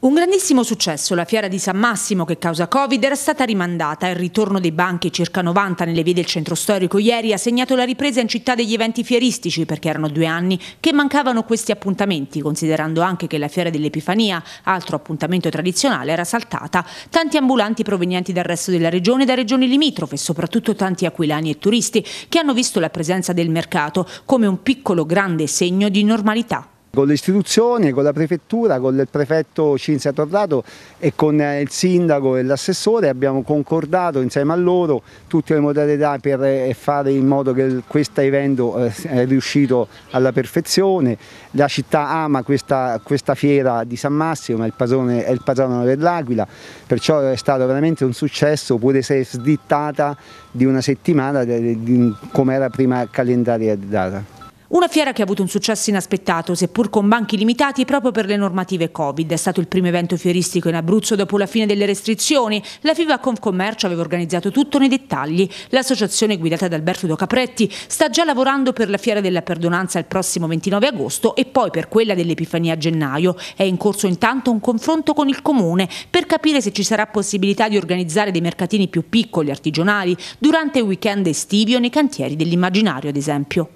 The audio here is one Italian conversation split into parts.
Un grandissimo successo, la fiera di San Massimo che causa Covid era stata rimandata. Il ritorno dei banchi circa 90 nelle vie del centro storico ieri ha segnato la ripresa in città degli eventi fieristici perché erano due anni che mancavano questi appuntamenti, considerando anche che la fiera dell'Epifania, altro appuntamento tradizionale, era saltata. Tanti ambulanti provenienti dal resto della regione e da regioni limitrofe, soprattutto tanti aquilani e turisti che hanno visto la presenza del mercato come un piccolo grande segno di normalità con le istituzioni, con la prefettura, con il prefetto Cinzia Tordato e con eh, il sindaco e l'assessore abbiamo concordato insieme a loro tutte le modalità per eh, fare in modo che questo evento eh, è riuscito alla perfezione. La città ama questa, questa fiera di San Massimo, è il, padrone, è il patrono dell'Aquila, perciò è stato veramente un successo pure se slittata di una settimana come era prima calendaria data. Una fiera che ha avuto un successo inaspettato, seppur con banchi limitati, proprio per le normative Covid. È stato il primo evento fieristico in Abruzzo dopo la fine delle restrizioni. La FIVA Confcommercio aveva organizzato tutto nei dettagli. L'associazione guidata da Alberto Do Capretti sta già lavorando per la fiera della perdonanza il prossimo 29 agosto e poi per quella dell'Epifania a gennaio. È in corso intanto un confronto con il comune per capire se ci sarà possibilità di organizzare dei mercatini più piccoli, artigianali, durante il weekend estivi o nei cantieri dell'immaginario, ad esempio.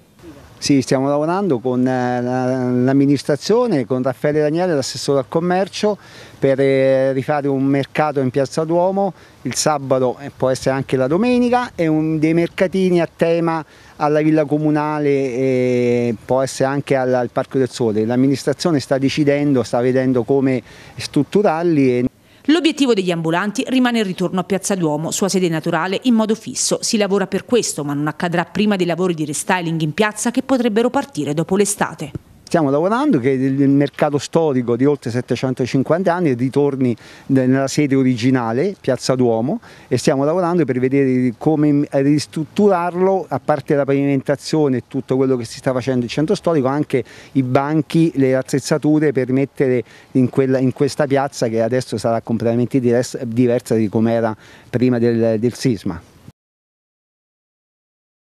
Sì, stiamo lavorando con eh, l'amministrazione, con Raffaele Ranieri, l'assessore al commercio, per eh, rifare un mercato in Piazza Duomo il sabato e eh, può essere anche la domenica e un, dei mercatini a tema alla Villa Comunale e può essere anche al, al Parco del Sole. L'amministrazione sta decidendo, sta vedendo come strutturarli. E... L'obiettivo degli ambulanti rimane il ritorno a Piazza Duomo, sua sede naturale, in modo fisso. Si lavora per questo, ma non accadrà prima dei lavori di restyling in piazza che potrebbero partire dopo l'estate stiamo lavorando che il mercato storico di oltre 750 anni ritorni nella sede originale, Piazza Duomo, e stiamo lavorando per vedere come ristrutturarlo, a parte la pavimentazione e tutto quello che si sta facendo in centro storico, anche i banchi, le attrezzature per mettere in, quella, in questa piazza che adesso sarà completamente diversa, diversa di come era prima del, del sisma.